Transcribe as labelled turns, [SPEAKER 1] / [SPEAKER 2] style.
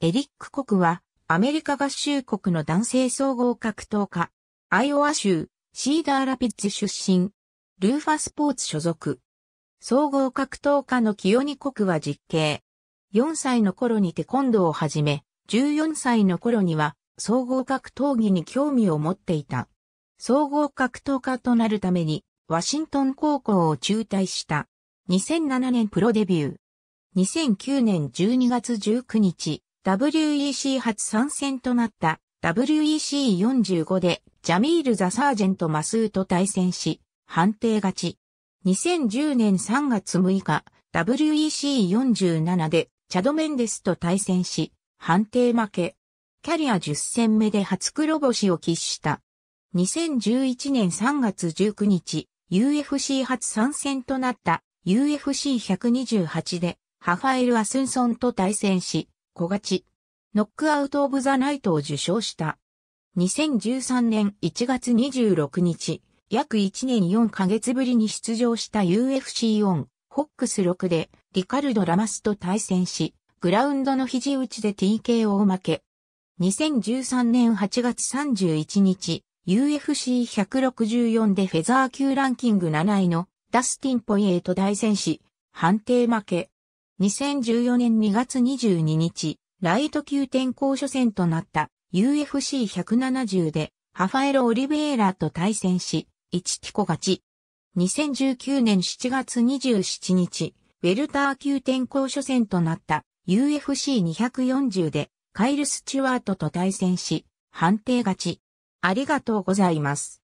[SPEAKER 1] エ
[SPEAKER 2] リック・コクは、アメリカ合衆国の男性総合格闘家、アイオワ州、シーダーラピッツ出身、ルーファスポーツ所属。総合格闘家の清ニ国は実刑。4歳の頃にテコンドを始め、14歳の頃には、総合格闘技に興味を持っていた。総合格闘家となるために、ワシントン高校を中退した。2007年プロデビュー。2009年12月19日、WEC 初参戦となった WEC45 でジャミール・ザ・サージェント・マスーと対戦し、判定勝ち。2010年3月6日、WEC47 でチャド・メンデスと対戦し、判定負け。キャリア10戦目で初黒星を喫した。2011年3月19日、UFC 初参戦となった UFC128 でハファエル・アスンソンと対戦し、小勝ち、ノックアウト・オブ・ザ・ナイトを受賞した。2013年1月26日、約1年4ヶ月ぶりに出場した u f c ン、ホックス6で、リカルド・ラマスと対戦し、グラウンドの肘打ちで TKO を負け。2013年8月31日、UFC164 でフェザー級ランキング7位のダスティン・ポイエーと対戦し、判定負け。2014年2月22日、ライト級転校初戦となった UFC170 でハファエロ・オリベイラと対戦し、1ティコ勝ち。2019年7月27日、ウェルター級転校初戦となった UFC240 でカイル・スチュワートと対戦し、判定勝ち。ありがとうございま
[SPEAKER 1] す。